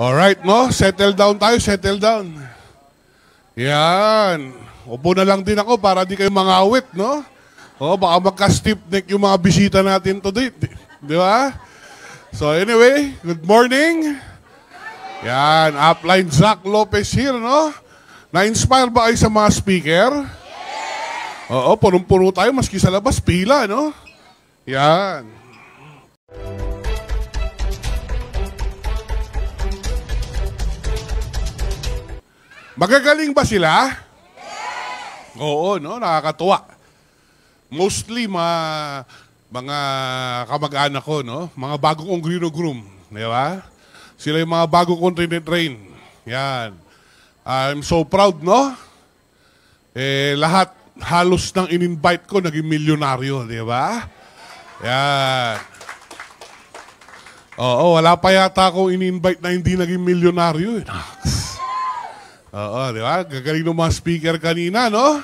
Alright, no? Settle down tayo, settle down. Yan. Upo na lang din ako para di kayo mangawit, no? O, oh, baka magka-stiff neck yung mga bisita natin today. Di, di ba? So anyway, good morning. Yan, upline Zach Lopez here, no? Na-inspire ba kayo sa mga speaker? Yes! Oo, punong-puno tayo maski sa labas, pila, no? Yan. Magagaling ba sila? Yes! Oo, no? Nakakatuwa. Mostly ma mga kamag-anak ko, no? Mga bagong grino groom, di ba? Sila yung mga bago kong train. train. Yan. I'm so proud, no? Eh, lahat, halos nang in-invite ko, naging milyonaryo, di ba? Yan. Oo, wala pa yata akong in-invite na hindi naging milyonaryo. Eh. Oo, di ba? Gagaling ng mga speaker kanina, no?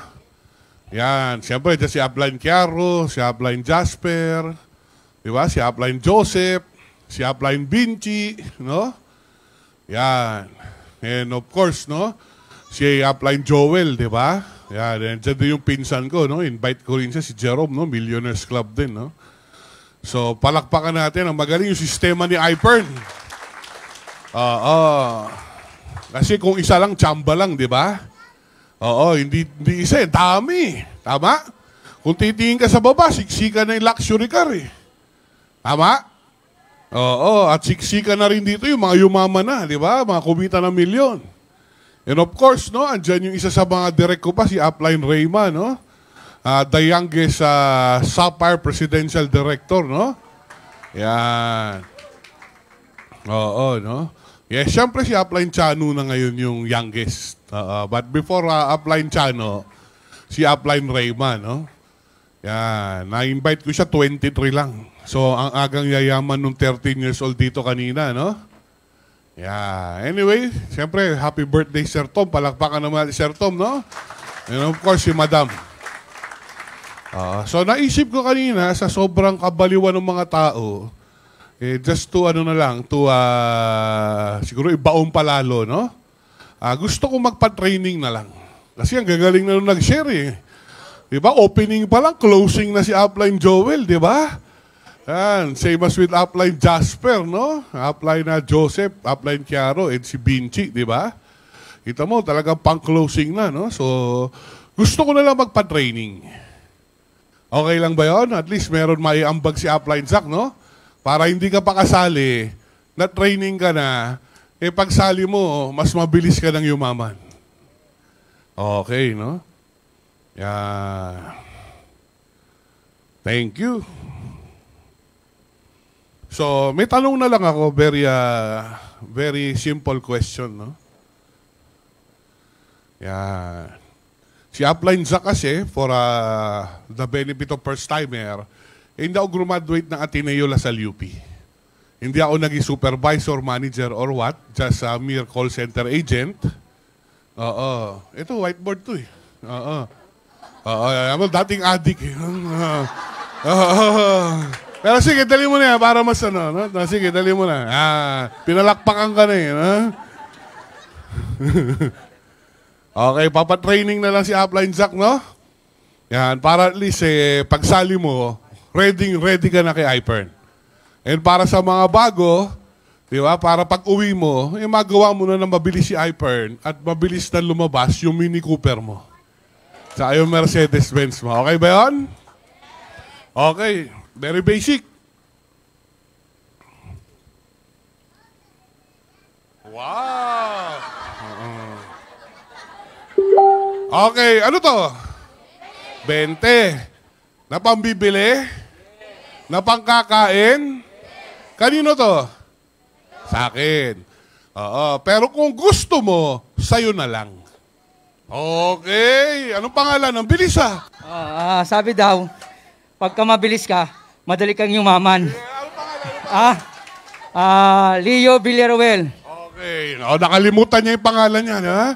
Yan. Siyempre, si Upline Chiaro, si Upline Jasper, di ba? Si Upline Joseph, si Upline Binci, no? Yan. And of course, no? Si Upline Joel, di ba? Yan. And dyan din yung pinsan ko, no? Invite ko rin siya, si Jerome, no? Millionaires Club din, no? So, palakpakan natin. Ang magaling yung sistema ni Ipern. Oo. Uh, uh. Kasi kung isa lang, tsamba lang, di ba? Oo, hindi, hindi isa eh. Dami. Tama? Kung titingin ka sa baba, siksika na yung luxury car eh. Tama? Oo, at siksika na rin dito yung mga yumaman na, di ba? Mga kumita ng milyon. And of course, no, andyan yung isa sa mga direct ko pa, si Upline Rayma, no? Uh, the youngest uh, Sapphire Presidential Director, no? Yan. Oo, no? Yes, siyempre si Upline Chano na ngayon yung youngest. Uh, but before uh, Upline Chano, si Upline Rayman, no? Yan, na-invite ko siya 23 lang. So, ang agang yayaman nung 13 years old dito kanina, no? Yeah. Anyway, siyempre, happy birthday, Sir Tom. Palakpakan naman Sir Tom, no? And of course, si Madam. Uh, so, naisip ko kanina, sa sobrang kabaliwan ng mga tao, eh, just to ano na lang, to uh, siguro ibaon palalo, no? Uh, gusto ko magpa-training na lang. Kasi ang gagaling na nung nag-share eh. Di ba? Opening pa lang, closing na si Upline Joel, di ba? Yan, same as with Upline Jasper, no? Upline na Joseph, Upline Chiaro, and si Binchi, di ba? Kita mo, talagang pang-closing na, no? So, gusto ko na lang magpa-training. Okay lang ba yon? At least meron maiambag si Upline Zach, no? para hindi ka pakasali, na training ka na, eh pagsali mo, mas mabilis ka ng yumaman. Okay, no? Yeah. Thank you. So, may tanong na lang ako, very, uh, very simple question, no? Yeah. Si Upline Zack kasi, for uh, the benefit of first-timer, hindi ako graduate ng Ateneo Lasal UP. Hindi ako naging supervisor, manager, or what. Just a mere call center agent. Oo. Ito, whiteboard to eh. Oo. Oo. Ano, dating addict eh. Oo. Pero sige, dali mo na yan para mas ano. No? Sige, dali mo na. Ah, pinalakpakan ka na eh. No? okay, papatraining na lang si Upline Jack, no? Yan, para at least eh, pagsali mo, ready, ready ka na kay iPern. And para sa mga bago, di ba, para pag uwi mo, yung eh, magawa mo na ng mabilis si iPern at mabilis na lumabas yung Mini Cooper mo. Sa yung Mercedes-Benz mo. Okay ba yun? Okay. Very basic. Wow! Uh-uh. Okay, ano to? 20. Na pambibili? na pangkakain? Kanino to? Sa akin. Oo. Pero kung gusto mo, sa'yo na lang. Okay. Anong pangalan? Ang bilis ah. Ah, sabi daw, pagka mabilis ka, madali kang yumaman. Eh, anong pangalan? Ah, ah, Leo Villaruel. Okay. O, nakalimutan niya yung pangalan niya, ha?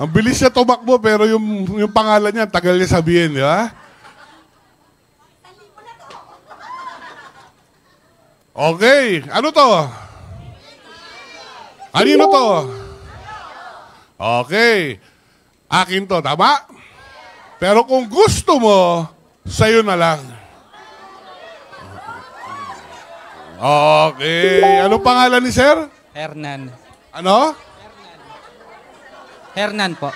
Ang bilis niya tumakbo, pero yung, yung pangalan niya, tagal niya sabihin, di ba? Okay. Ano to? Kanino to? Okay. Akin to, tama? Pero kung gusto mo, sa'yo na lang. Okay. Ano pangalan ni Sir? Hernan. Ano? Hernan po.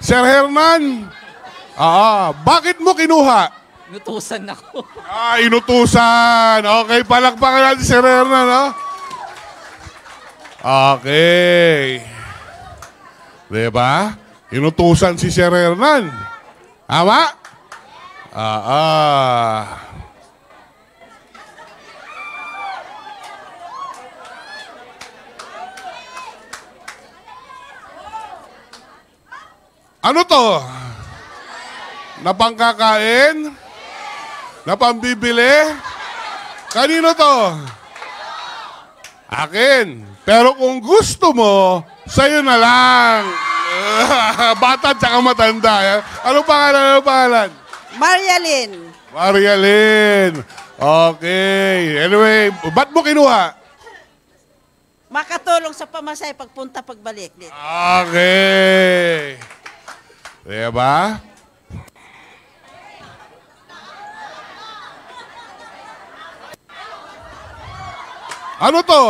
Sir Hernan. Ah, bakit mo kinuha? Inutusan ako. ah, inutusan! Okay, palakpakan natin si Rerna, no? Okay. Diba? Inutusan si Sir Hernan. Tama? Ah, ah. Ano to? Napangkakain? Napangkakain? na pambibili? Kanino to? Akin. Pero kung gusto mo, sa'yo na lang. Bata tsaka matanda. Ano pangalan? Ano pangalan? Marialyn. Marialyn. Okay. Anyway, ba't mo kinuha? Makatulong sa pamasay pagpunta pagbalik dito. Okay. Diba? Ano to?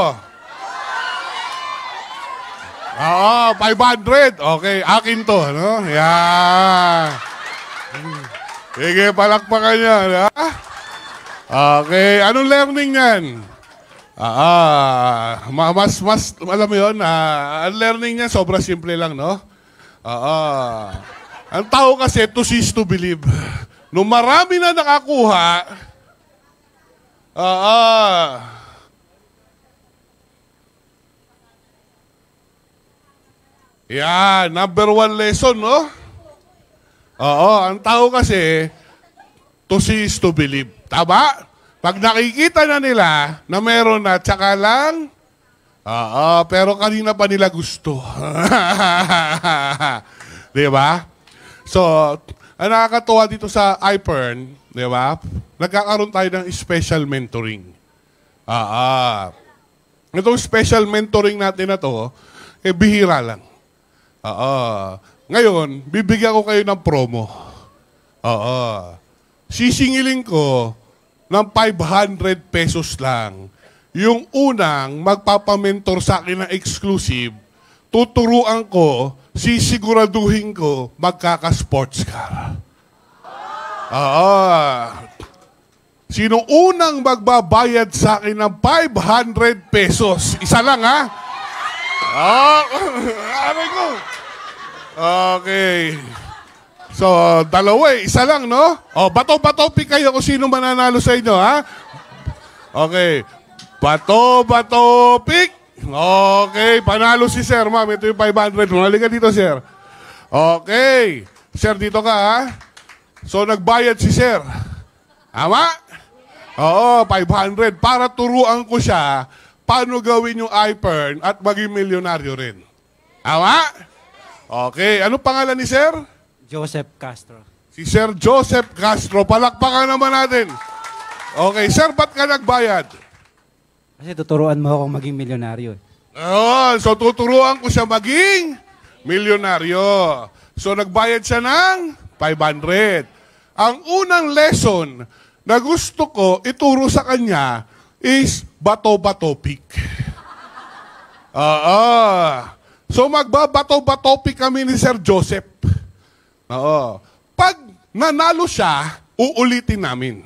Oo, 500. Okay, akin to. No? Yan. Sige, palakpakan niya. Ha? Okay, anong learning yan? Ah, ah, mas, mas, alam mo yun, ah, ang learning niya sobra simple lang, no? Ah, ah. Ang tao kasi, to cease to believe. Nung marami na nakakuha, ah, ah, Yeah, number one lesson, no? Oo, ang tao kasi, to see is to believe. Tama? Pag nakikita na nila na meron na, tsaka lang, oo, pero kanina pa nila gusto. di ba? So, ang nakakatuwa dito sa iPern, di ba? Nagkakaroon tayo ng special mentoring. Oo. Itong special mentoring natin na to, eh, bihira lang. Oo. Ngayon, bibigyan ko kayo ng promo. Oo. Sisingilin ko ng 500 pesos lang. Yung unang magpapamentor sa akin ng exclusive, tuturuan ko, sisiguraduhin ko, magkaka-sports car. Oo. Sino unang magbabayad sa akin ng 500 pesos? Isa lang ha? Ah, aray ko. Okay. So, uh, dalawa eh. Isa lang, no? Oh, bato-bato pick kayo kung sino mananalo sa inyo, ha? Okay. Bato-bato pick. Okay. Panalo si Sir, ma'am. Ito yung 500. Halika dito, Sir. Okay. Sir, dito ka, ha? So, nagbayad si Sir. Ama? Oo, 500. Para turuan ko siya paano gawin yung iPern at maging milyonaryo rin. Ama? Okay. Ano pangalan ni Sir? Joseph Castro. Si Sir Joseph Castro. Palakpakan naman natin. Okay. Sir, ba't ka nagbayad? Kasi tuturuan mo akong maging milyonaryo. Oh, so tuturuan ko siya maging milyonaryo. So nagbayad siya ng 500. Ang unang lesson na gusto ko ituro sa kanya is bato-batopic. Oo. Uh, ah, ah. so magbabato-batopic kami ni Sir Joseph. Oo. Pag nanalo siya, uulitin namin.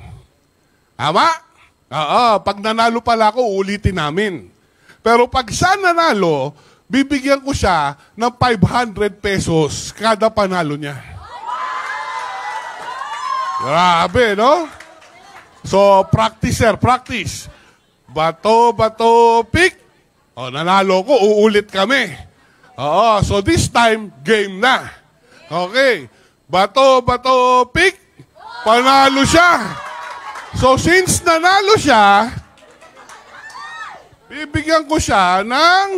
Tama? Oo. Pag nanalo pala ako, uulitin namin. Pero pag siya nanalo, bibigyan ko siya ng 500 pesos kada panalo niya. Grabe, no? So, practice, sir. Practice. Bato, bato, pick. Oh, nanalo ko, uulit kami. Oo, so this time, game na. Okay. Bato, bato, pick. Panalo siya. So since nanalo siya, bibigyan ko siya ng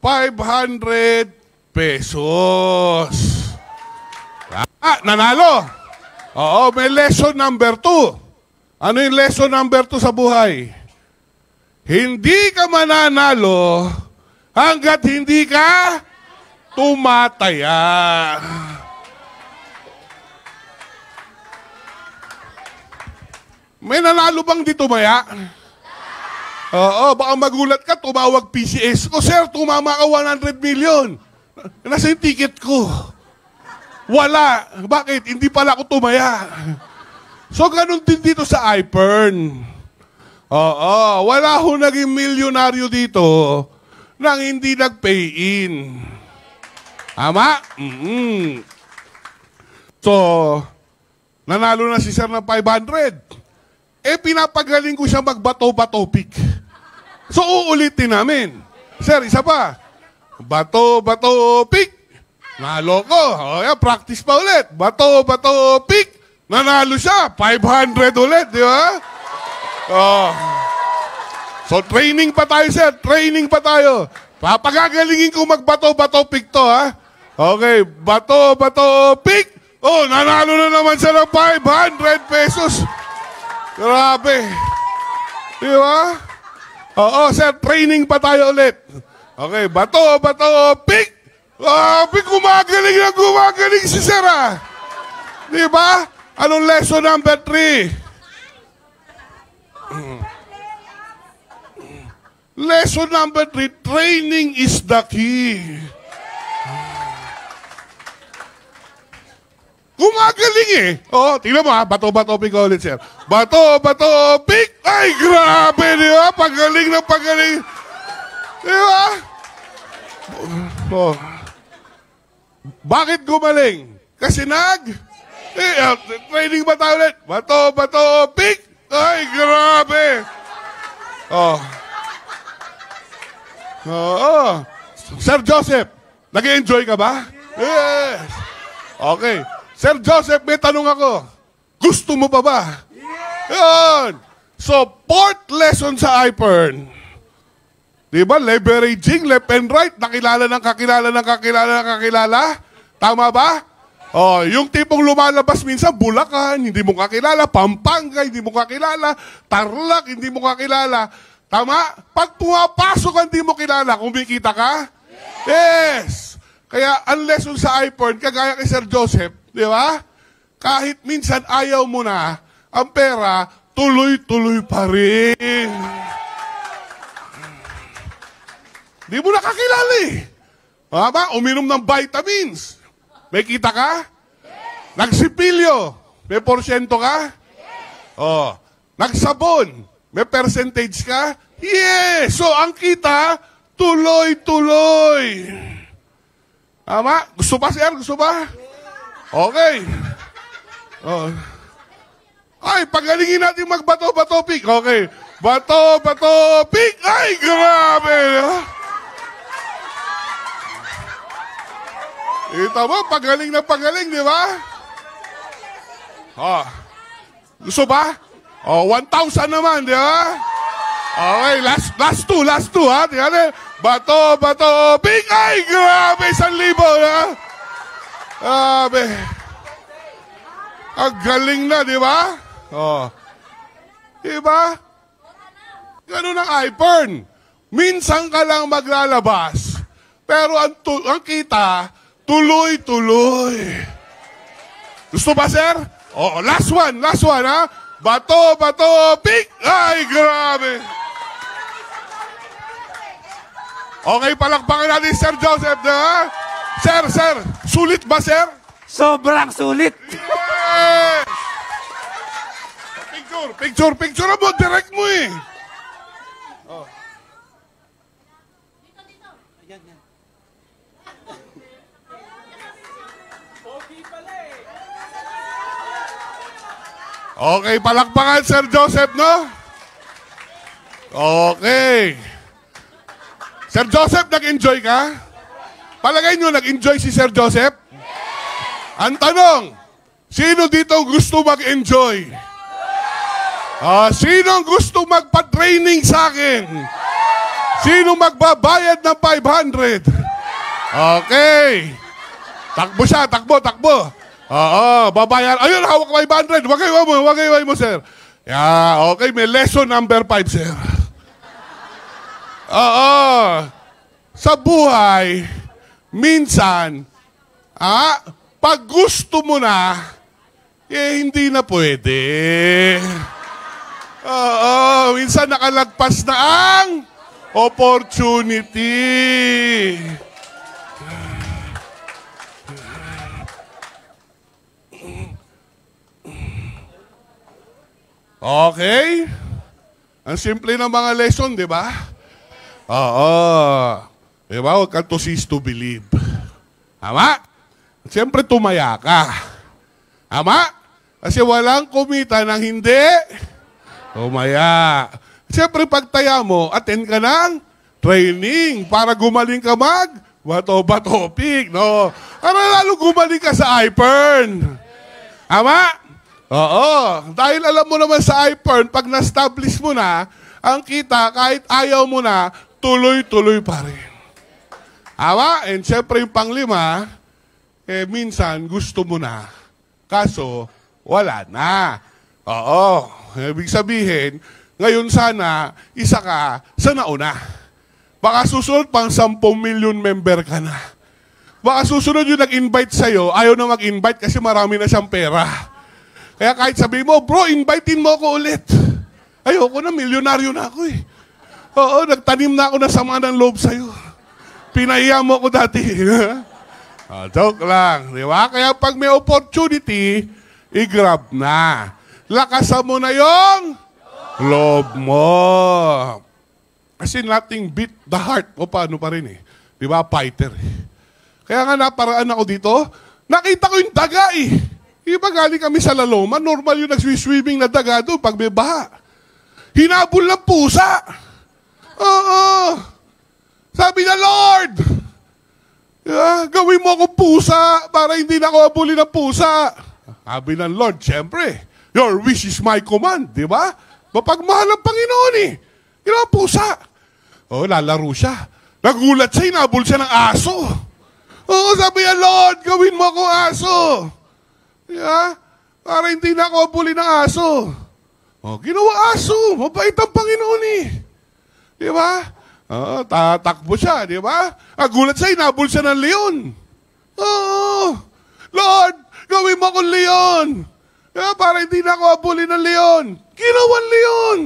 500 pesos. Ah, nanalo. Oo, may lesson number 2. Ano yung lesson number two sa buhay? Hindi ka mananalo hanggat hindi ka tumataya. May nanalo bang di tumaya? Oo, baka magulat ka, tumawag PCS O Sir, tumama ka 100 million. Nasa yung ticket ko. Wala. Bakit? Hindi pala ako tumaya. So, ganun din dito sa iPern. Oo, wala ho naging milyonaryo dito nang hindi nag-pay-in. Tama? Mm-mm. So, nanalo na si Sir ng 500. Eh, pinapagaling ko siya magbato-bato pick. So, uulitin namin. Sir, isa pa. Bato-bato pick. Nalo ko. O, oh, yan, practice pa ulit. Bato-bato pick. Nanalo siya. 500 ulit, di ba? Oh. So training pa tayo, sir. Training pa tayo. Papagagalingin ko magbato-bato pick to, ha? Okay, bato-bato pick. Oh, nanalo na naman siya ng 500 pesos. Grabe. Di ba? Oo, sir, training pa tayo ulit. Okay, bato, bato, pick. Grabe, gumagaling na gumagaling si Sarah. Di ba? Anong lesson number three? Lesson number three, training is the key. Gumagaling eh. oh, tingnan mo ha. Bato-bato pick ulit, sir. Bato-bato pick. Ay, grabe, di ba? Pagaling na pagaling. Di ba? Oh. Bakit gumaling? Kasi nag... Eh, Training ah, ba tayo ulit? Bato, bato, pick! Ay, grabe! Oh. Oo. Oh. Sir Joseph, nag-enjoy ka ba? Yes! Okay. Sir Joseph, may tanong ako. Gusto mo pa ba? Yes! Yun! So, fourth lesson sa IPERN. Di ba? Leveraging left and right. Nakilala ng kakilala ng kakilala ng kakilala. Tama ba? Oh, yung tipong lumalabas minsan Bulacan, hindi mo kakilala, Pampanga, hindi mo kakilala, Tarlac, hindi mo kakilala. Tama? Pag pumapasok, hindi mo kilala. Kumikita ka? Yes! Kaya ang lesson sa iPhone, kagaya kay Sir Joseph, di ba? Kahit minsan ayaw mo na, ang pera, tuloy-tuloy pa rin. Di mo nakakilala eh. Diba? Uminom ng vitamins. May kita ka? Yes. Nagsipilyo? May porsyento ka? Yes. Oh. Nagsabon? May percentage ka? Yes! So, ang kita, tuloy-tuloy. Tama? Gusto ba, sir? Gusto ba? Okay. Oh. Ay, pagalingin natin magbato-bato pick. Okay. Bato-bato pick. Ay, grabe! Grabe! Ito mo, pagaling na pagaling, di ba? Oh. Gusto ba? Oh, 1,000 naman, di ba? Okay, last, last two, last two, ha? Tingnan na. Bato, bato, big ay! Grabe, isang libo, ha? Grabe. Ang galing na, di ba? Oh. Di ba? Ganun ang iPhone. Minsan ka lang maglalabas. Pero ang, ang kita, Tuloy-tuloy. Gusto ba, sir? Oh, last one, last one, ha? Bato, bato, pick! Ay, grabe! Okay, palakpakan natin, Sir Joseph, na Sir, sir, sulit ba, sir? Sobrang sulit. Yes! Picture, picture, picture mo, direct mo eh. Oh. Okay, palakpakan Sir Joseph, no? Okay. Sir Joseph, nag-enjoy ka? Palagay nyo, nag-enjoy si Sir Joseph? Ang tanong, sino dito gusto mag-enjoy? Uh, sino gusto magpa-training sa akin? Sino magbabayad ng 500? Okay. Takbo siya, takbo, takbo. Oo, babayaran. Ayun, hawak mo 500. Wag kayo mo, wag kayo mo, sir. Yeah, okay, may lesson number 5, sir. Oo. Sa buhay, minsan, ah, pag gusto mo na, eh, hindi na pwede. Oo, minsan nakalagpas na ang opportunity. Okay? Ang simple ng mga lesson, di ba? Oo. Di ba? Huwag kang to cease to believe. Tama? Siyempre tumaya ka. Tama? Kasi walang kumita ng hindi tumaya. Siyempre pagtaya mo, attend ka ng training para gumaling ka mag Bato topic, no? Para lalo gumaling ka sa IPERN. Ama? Oo. Dahil alam mo naman sa iPhone, pag na-establish mo na, ang kita, kahit ayaw mo na, tuloy-tuloy pa rin. Awa, and syempre yung panglima, eh minsan gusto mo na, kaso wala na. Oo, ibig sabihin, ngayon sana, isa ka sa nauna. Baka susunod pang 10 million member ka na. Baka susunod yung nag-invite sa'yo, ayaw na mag-invite kasi marami na siyang pera. Kaya kahit sabi mo, bro, invitein mo ako ulit. Ayoko na, milyonaryo na ako eh. Oo, nagtanim na ako ng sama ng loob sa'yo. Pinahiya mo ako dati. oh, joke lang, di ba? Kaya pag may opportunity, i-grab na. Lakasan mo na yung loob mo. Kasi nothing beat the heart. O paano pa rin eh. Di ba? Fighter eh. Kaya nga naparaan ako dito, nakita ko yung daga eh. Iba galing kami sa Laloma, normal yung nagswi-swimming na daga doon pag may baha. Hinabol ng pusa. Oo. Sabi na, Lord, yeah, gawin mo ako pusa para hindi na ako abulin ng pusa. Sabi ng Lord, siyempre, your wish is my command, di ba? Mapagmahal ng Panginoon eh. Ginawa pusa. Oo, oh, lalaro siya. Nagulat siya, inabol siya ng aso. Oo, sabi niya, Lord, gawin mo ako aso. Yeah? Para hindi na ako buli ng aso. Oh, ginawa aso. Mabait ang Panginoon eh. Di ba? Oh, tatakbo siya, di ba? Agulat ah, siya, inabol siya ng leon. Oo. Oh, Lord, gawin mo akong leon. Yeah, para hindi na ako abuli ng leon. Ginawan leon.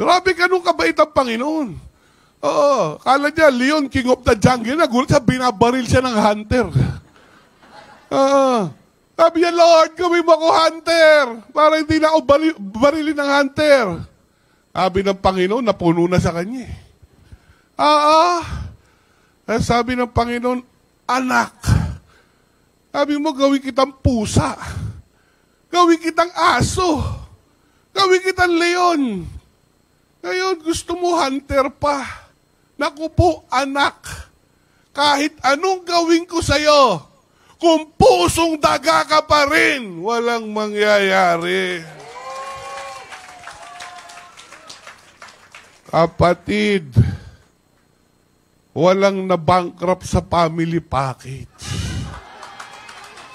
Grabe ka nung kabait ang Panginoon. Oo, kala niya, Leon, king of the jungle. Nagulat siya, binabaril siya ng hunter. Oo. Sabi niya, Lord, gawin mo ako hunter para hindi na ako bari- barilin ng hunter. Sabi ng Panginoon, napuno na sa kanya. Eh. Ah, ah, Eh, Sabi ng Panginoon, anak, sabi mo, gawin kitang pusa. Gawin kitang aso. Gawin kitang leon. Ngayon, gusto mo hunter pa. Naku po, anak. Kahit anong gawin ko sa'yo, kung pusong daga ka pa rin, walang mangyayari. Kapatid, walang nabankrupt sa family package.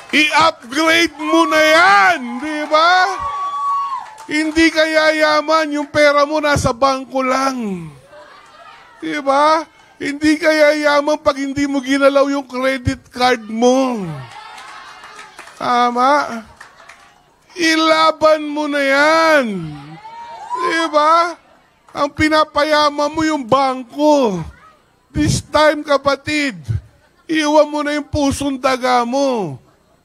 I-upgrade mo na yan, di ba? Hindi kaya yaman yung pera mo nasa bangko lang. Di ba? Hindi ka yayaman pag hindi mo ginalaw yung credit card mo. Tama? Ilaban mo na yan. Diba? Ang pinapayama mo yung bangko. This time, kapatid, iwan mo na yung pusong daga mo.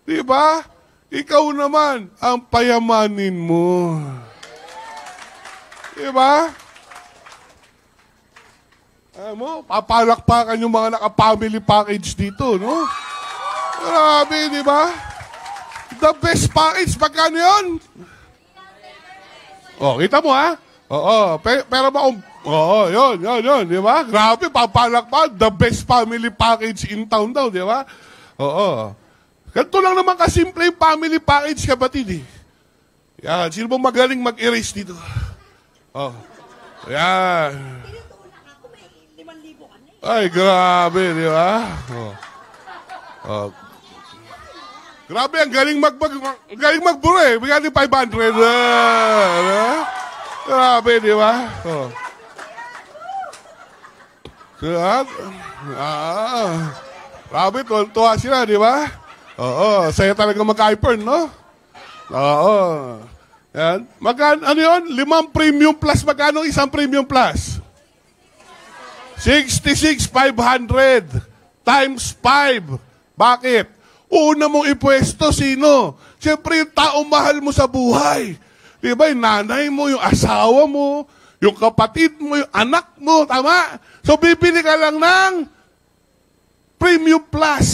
Diba? Ikaw naman, ang payamanin mo. Diba? Diba? Alam mo, papalakpakan yung mga naka-family package dito, no? Grabe, di ba? The best package, magkano yun? Oh, kita mo ha? Oo, pero, pero ba, um, oo, yun, yun, yun, di ba? Grabe, papalakpakan, the best family package in town daw, di ba? Oo. Ganito lang naman kasimple yung family package, kapatid, eh. Yan, sino bang magaling mag-erase dito? Oh. Yan. Ay, grabe, di ba? Oh. Oh. Grabe, ang galing magbag... Ang galing magbura eh. Bigyan ni 500. Ah, diba? Grabe, di ba? Oh. Diba? Ah. Grabe, tuwa sila, di ba? Oo, saya talaga mag-hyper, no? Oo. Yan. Magkano, ano yun? Limang premium plus. Magkano isang premium plus? 66,500 times 5. Bakit? Una mong ipwesto, sino? Siyempre, yung taong mahal mo sa buhay. Di ba? Yung nanay mo, yung asawa mo, yung kapatid mo, yung anak mo, tama? So, bibili ka lang ng Premium Plus.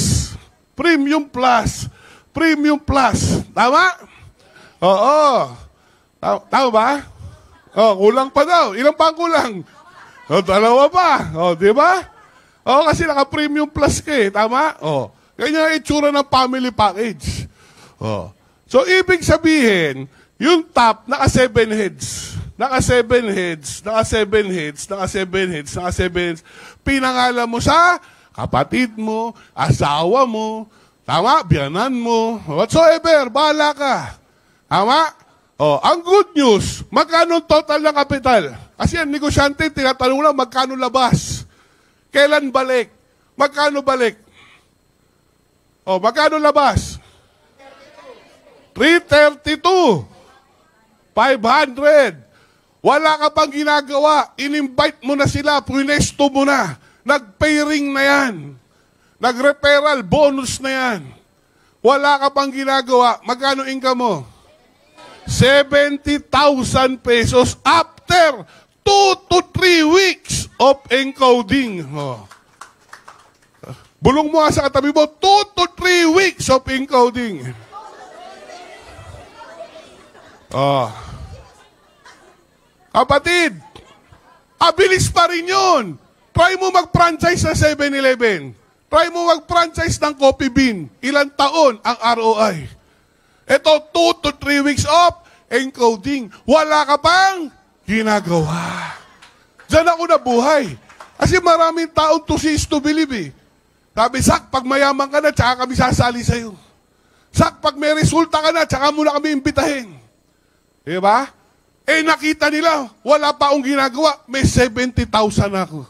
Premium Plus. Premium Plus. Tama? Oo. Tama, tama ba? Oh, kulang pa daw. Ilang pa ang kulang? O, oh, dalawa pa. O, oh, di ba? O, oh, kasi naka-premium plus ka eh. Tama? O. Ganyan ang itsura ng family package. O. So, ibig sabihin, yung top, naka-7 heads. Naka-7 heads, naka-7 heads, naka-7 heads, naka-7 heads. Pinangala mo sa kapatid mo, asawa mo, tama, biyanan mo, whatsoever, bahala ka. Tama? O, ang good news, magkano total ng kapital? Kasi ang negosyante, tinatanong lang, magkano labas? Kailan balik? Magkano balik? O, oh, magkano labas? 332. 500. Wala ka pang ginagawa. In-invite mo na sila. Punesto mo na. Nag-pairing na yan. Nag-referral bonus na yan. Wala ka pang ginagawa. Magkano income mo? 70,000 pesos after two to three weeks of encoding. Oh. Bulong mo nga sa katabi mo, two to three weeks of encoding. Oh. Kapatid, abilis pa rin yun. Try mo mag-franchise sa 7-Eleven. Try mo mag-franchise ng coffee bean. Ilang taon ang ROI. Ito, 2 to 3 weeks of encoding. Wala ka pang ginagawa. Diyan ako nabuhay. Kasi maraming taong to cease to believe eh. Sabi, Sak, pag mayaman ka na, tsaka kami sasali sa'yo. Sak, pag may resulta ka na, tsaka muna kami imbitahin. Di ba? Eh nakita nila, wala pa akong ginagawa, may 70,000 ako.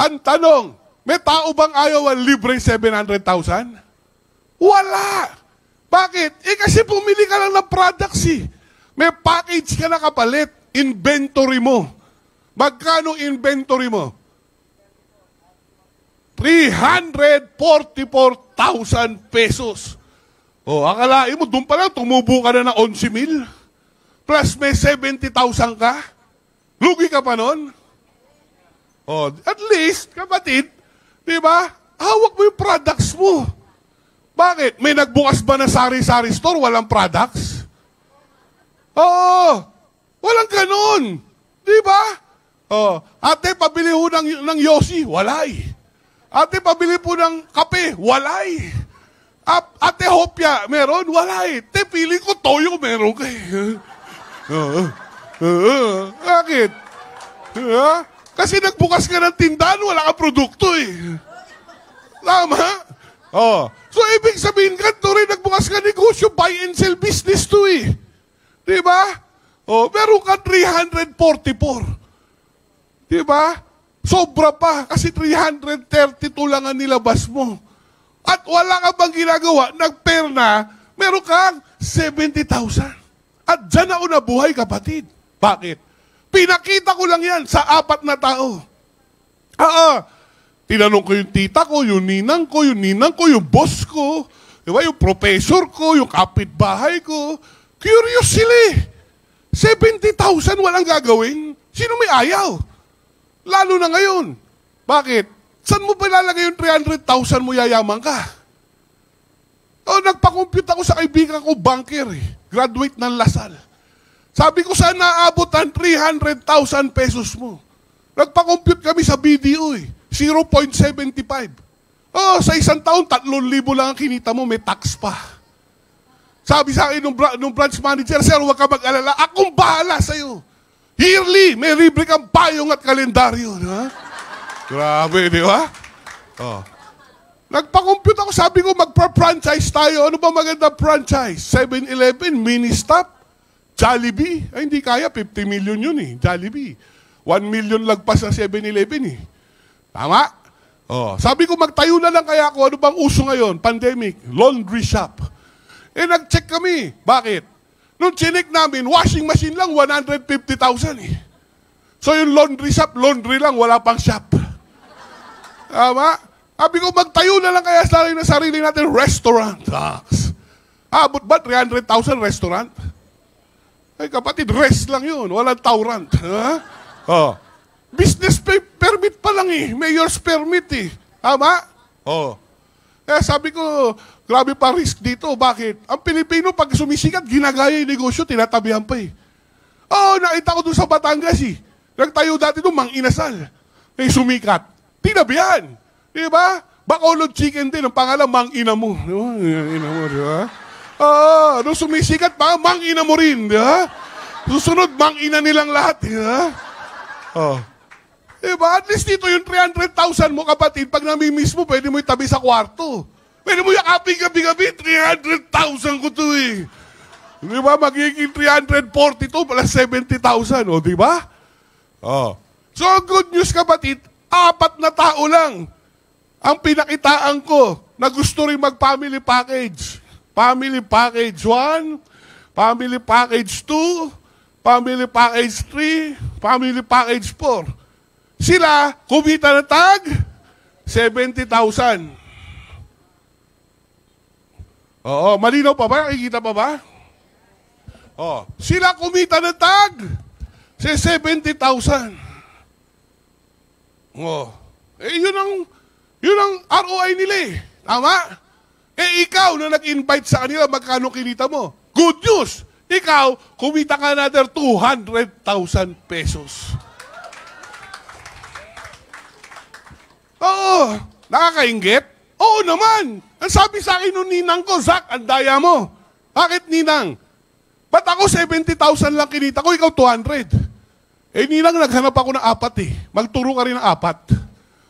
Ang tanong, may tao bang ayaw ang libreng 700,000? Wala! Bakit? Eh kasi pumili ka lang ng products eh. May package ka na kapalit inventory mo. Magkano inventory mo? 344,000 pesos. O, akalain mo, doon pala tumubo ka na ng 11 mil. Plus may 70,000 ka. Lugi ka pa noon. Oh, at least, kapatid, di ba? Hawak mo yung products mo. Bakit? May nagbukas ba na sari-sari store? Walang products? Oo. Walang ganon. Di ba? Oh, ate, pabili ho ng, ng Yossi. Walay. Ate, pabili po ng kape. Walay. At, ate, hopya. Meron? Walay. Te, pili ko toyo. Meron kay. uh, uh, uh, bakit? Uh, kasi nagbukas ka ng tindahan, wala kang produkto eh. Tama? Oh. So, ibig sabihin ka, Tori, nagbukas ka negosyo, buy and sell business to eh. Di ba? Oh, meron ka 344. Di ba? Sobra pa kasi 332 lang ang nilabas mo. At wala ka bang ginagawa, nagperna, meron kang 70,000. At dyan na una buhay, kapatid. Bakit? Pinakita ko lang yan sa apat na tao. Oo. Ah, ah. Tinanong ko yung tita ko, yung ninang ko, yung ninang ko, yung boss ko, di diba, yung professor ko, yung kapitbahay ko. Curious sila eh. 70,000 walang gagawin? Sino may ayaw? Lalo na ngayon. Bakit? Saan mo ba palalagay yung 300,000 mo yayaman ka? O, oh, nagpa-compute ako sa kaibigan ko, banker eh. Graduate ng Lasal. Sabi ko, saan naabot ang 300,000 pesos mo? Nagpa-compute kami sa BDO eh. 0.75. Oh, sa isang taon, 3,000 lang ang kinita mo, may tax pa. Sabi sa akin nung, nung branch manager, Sir, huwag ka mag-alala. Akong bahala sa'yo. Yearly, may libre kang payong at kalendaryo. Di ba? Grabe, di ba? Oh. Nagpa-compute ako, sabi ko, magpa-franchise tayo. Ano ba maganda franchise? 7-Eleven, mini-stop, Jollibee. Ay, hindi kaya, 50 million yun eh, Jollibee. 1 million lagpas ng 7-Eleven eh. Tama? Oh, sabi ko, magtayo na lang kaya ako. Ano bang uso ngayon? Pandemic. Laundry shop. Eh, nag-check kami. Bakit? Nung chinik namin, washing machine lang, 150,000 eh. So yung laundry shop, laundry lang, wala pang shop. Tama? Sabi ko, magtayo na lang kaya sarili na sarili natin, restaurant. Ah, abot ba 300,000 restaurant? Ay kapatid, rest lang yun. Walang taurant. Ha? Oh. Business permit pa lang eh. Mayor's permit eh. Tama? Oh. Kaya eh, sabi ko, grabe pa risk dito. Bakit? Ang Pilipino, pag sumisikat, ginagaya yung negosyo, tinatabihan pa eh. Oo, oh, nakita ko doon sa Batangas eh. Nagtayo dati doon, mang inasal. Kaya eh, sumikat. Tinabihan. Di ba? Bakolod chicken din, ang pangalan, mang ina mo. Di Ina mo, di ba? Oo, nung sumisikat pa, mang ina mo rin, di ba? Susunod, mang ina nilang lahat, di ba? Oh. Diba? At least dito yung 300,000 mo, kapatid, pag namimiss mo, pwede mo itabi sa kwarto. Pwede mo yakapin gabi-gabi, 300,000 ko to eh. Di ba? Magiging 342 pala 70,000. O, di ba? Oh. So, good news kapatid, apat na tao lang ang pinakitaan ko na gusto rin mag-family package. Family package 1, family package 2, family package 3, family package 4. Sila, kumita na tag 70,000. Oo, malinaw pa ba? Nakikita pa ba? Oh, sila kumita ng tag sa 70,000. Oh. Eh, yun ang, yun ang ROI nila eh. Tama? Eh, ikaw na nag-invite sa kanila, magkano kinita mo? Good news! Ikaw, kumita ka another 200,000 pesos. Oo. Nakakaingit? Oo naman. Ang sabi sa akin nung ninang ko, Zach, ang daya mo. Bakit ninang? Ba't ako 70,000 lang kinita ko, ikaw 200? Eh ninang, naghanap ako ng apat eh. Magturo ka rin ng apat.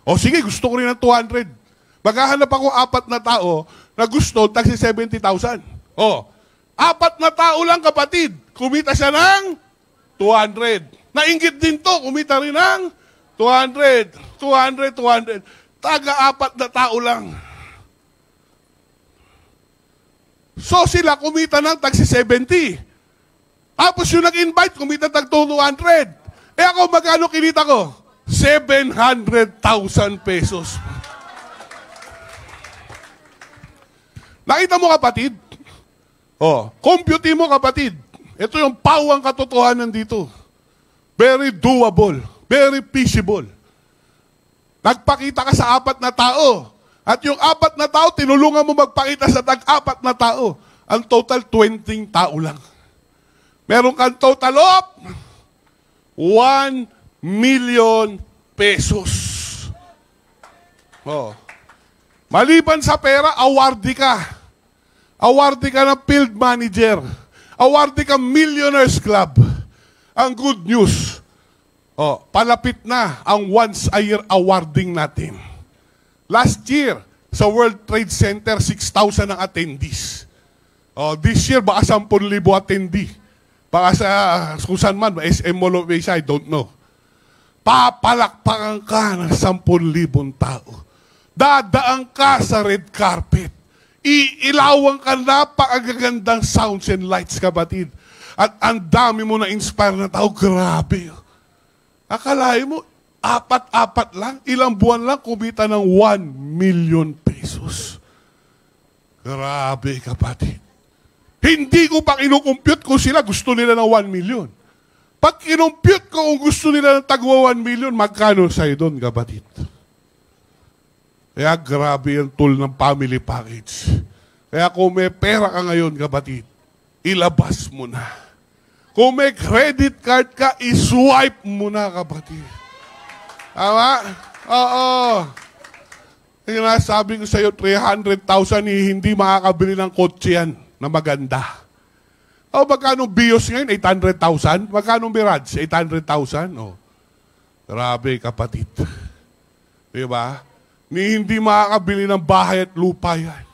O sige, gusto ko rin ng 200. Maghahanap ako apat na tao na gusto, taxi 70,000. O, apat na tao lang kapatid. Kumita siya ng 200. Nainggit din to, kumita rin ng 200. 200, 200. Taga-apat na tao lang. So sila kumita ng tagsi 70. Tapos yung nag-invite, kumita ng 200. Eh ako, magkano kinita ko? 700,000 pesos. Nakita mo kapatid? Oh, compute mo kapatid. Ito yung pawang katotohanan dito. Very doable. Very feasible. Nagpakita ka sa apat na tao. At yung apat na tao, tinulungan mo magpakita sa tag-apat na tao. Ang total, 20 tao lang. Meron kang total of 1 million pesos. Oh. Maliban sa pera, awardee ka. Awardee ka ng field manager. Awardee ka millionaires club. Ang good news, Oh, palapit na ang once a year awarding natin. Last year, sa World Trade Center, 6,000 ang attendees. Oh, this year, baka 10,000 attendee. Baka sa uh, kung man, SM Mall of Asia, I don't know. Papalakpakan ka ng 10,000 tao. Dadaan ka sa red carpet. Iilawan ka na sounds and lights, kapatid. At ang dami mo na inspire na tao. Grabe. Akalain mo, apat-apat lang, ilang buwan lang, kumita ng 1 million pesos. Grabe, kapatid. Hindi ko pang inukumpute kung sila gusto nila ng 1 million. Pag kinumpute ko kung gusto nila ng tagwa 1 million, magkano sa'yo doon, kapatid? Kaya grabe yung tool ng family package. Kaya kung may pera ka ngayon, kapatid, ilabas mo na kung may credit card ka, iswipe mo na, kapatid. Tama? Oo. Sinasabi ko sa'yo, 300,000 eh, hindi makakabili ng kotse yan na maganda. O, oh, magkano BIOS ngayon? 800,000? Magkano Mirage? 800,000? Oh. Grabe, kapatid. Di ba? Ni hindi makakabili ng bahay at lupa yan.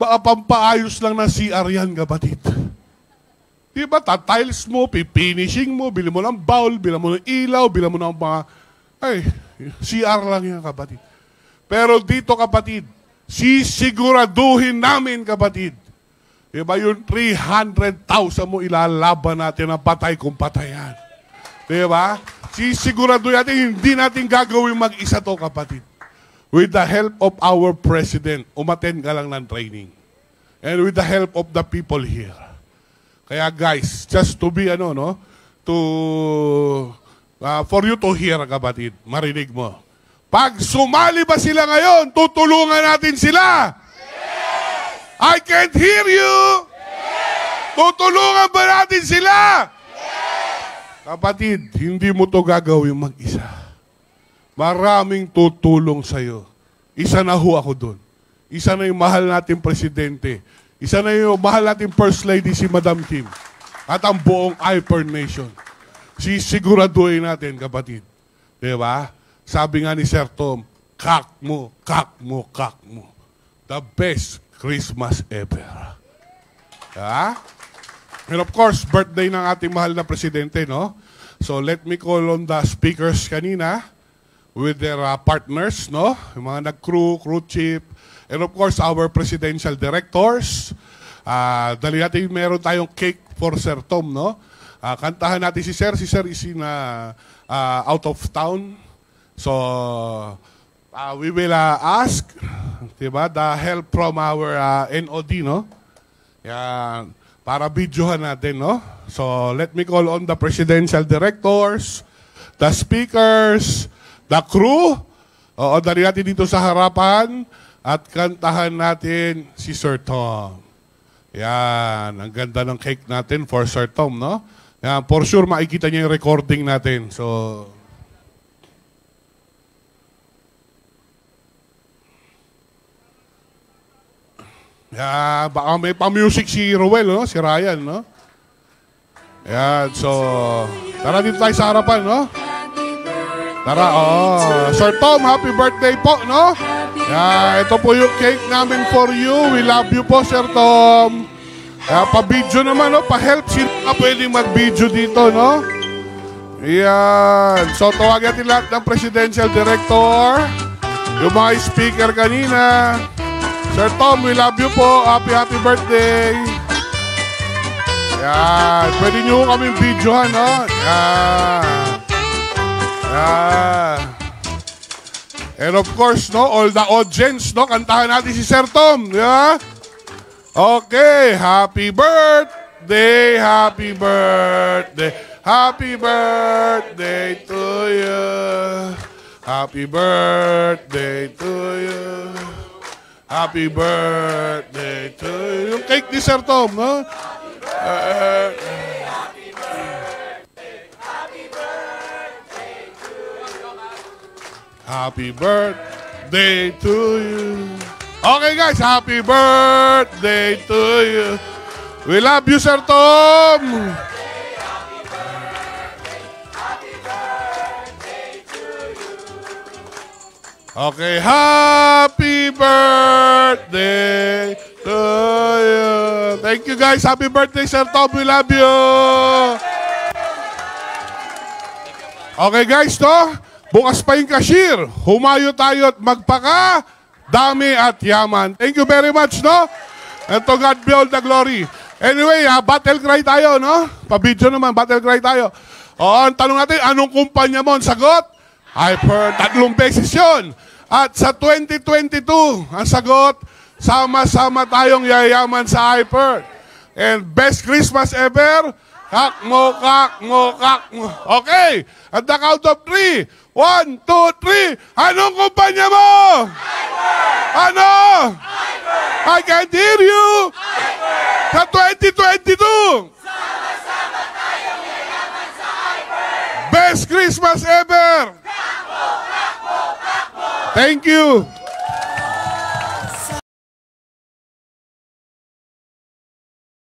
Baka pampaayos lang ng CR yan, kapatid. Diba, tatiles mo, finishing mo, bili mo ng bowl, bili mo ng ilaw, bili mo ng mga, ay, CR lang yan, kapatid. Pero dito, kapatid, sisiguraduhin namin, kapatid. Diba, yung 300,000 mo ilalaban natin ang patay kung patayan. Diba? Sisiguraduhin natin, hindi natin gagawin mag-isa to, kapatid. With the help of our president, umaten ka lang ng training. And with the help of the people here. Kaya guys, just to be ano, no? To, uh, for you to hear, kapatid, marinig mo. Pag sumali ba sila ngayon, tutulungan natin sila. Yes! I can't hear you. Yes! Tutulungan ba natin sila? Yes! Kapatid, hindi mo to gagawin mag-isa. Maraming tutulong sa iyo. Isa na ho ako doon. Isa na yung mahal nating presidente. Isa na yung mahal natin First Lady si Madam Kim at ang buong Hyper Nation. Sisiguraduhin natin, kapatid. Di ba? Sabi nga ni Sir Tom, kak mo, kak mo, kak mo. The best Christmas ever. Ha? And of course, birthday ng ating mahal na presidente, no? So let me call on the speakers kanina with their uh, partners, no? Yung mga nag-crew, crew chief, And of course, our presidential directors. Uh, dali natin, meron tayong cake for Sir Tom, no? Uh, kantahan natin si Sir. Si Sir is in uh, uh, out of town. So, uh, we will uh, ask, diba, the help from our uh, NOD, no? Yan. Para videohan natin, no? So, let me call on the presidential directors, the speakers, the crew. Oo, dali natin dito sa harapan. At kantahan natin si Sir Tom. Yan, ang ganda ng cake natin for Sir Tom, no? Yan, for sure makikita niya yung recording natin. So, Yeah, baka may pa-music si Rowell, no? Si Ryan, no? Yan, so... Tara dito tayo sa harapan, no? Tara, oh. Sir Tom, happy birthday po, no? Uh, ito po yung cake namin for you. We love you po, Sir Tom. Uh, pa-video naman, no? Pa-help. Sino ka pwedeng mag-video dito, no? Yan. So, tawagan natin lahat ng Presidential Director. Yung mga speaker kanina. Sir Tom, we love you po. Happy, happy birthday. Yan. Pwede nyo kaming videohan, no? Yan. Yan. And of course, no, all the audience, no, kantahan natin si Sir Tom, di Okay, happy birthday, happy birthday, happy birthday to you. Happy birthday to you. Happy birthday to you. Yung cake ni Sir Tom, no? Happy birthday. Uh, uh Happy birthday to you. Okay guys, happy birthday to you. We love you, Sir Tom. Happy birthday, to you. Okay, happy birthday to you. Thank you guys. Happy birthday, Sir Tom. We love you. Okay guys, to. Bukas pa yung cashier. Humayo tayo at magpaka dami at yaman. Thank you very much, no? And to God be all the glory. Anyway, ha, ah, battle cry tayo, no? Pabidyo naman, battle cry tayo. O, ang tanong natin, anong kumpanya mo? Ang sagot? Hyper. Tatlong beses yun. At sa 2022, ang sagot, sama-sama tayong yayaman sa Hyper. And best Christmas ever, Kak mo, kak mo, kak mo. Okay. At the count of three. One, two, three. Anong kumpanya mo? Iver! Ano? Iver! I can't hear you. Iver! Sa 2022. Sama-sama tayong yayaman sa Iver. Best Christmas ever. Kakbo, kakbo, kakbo. Thank you.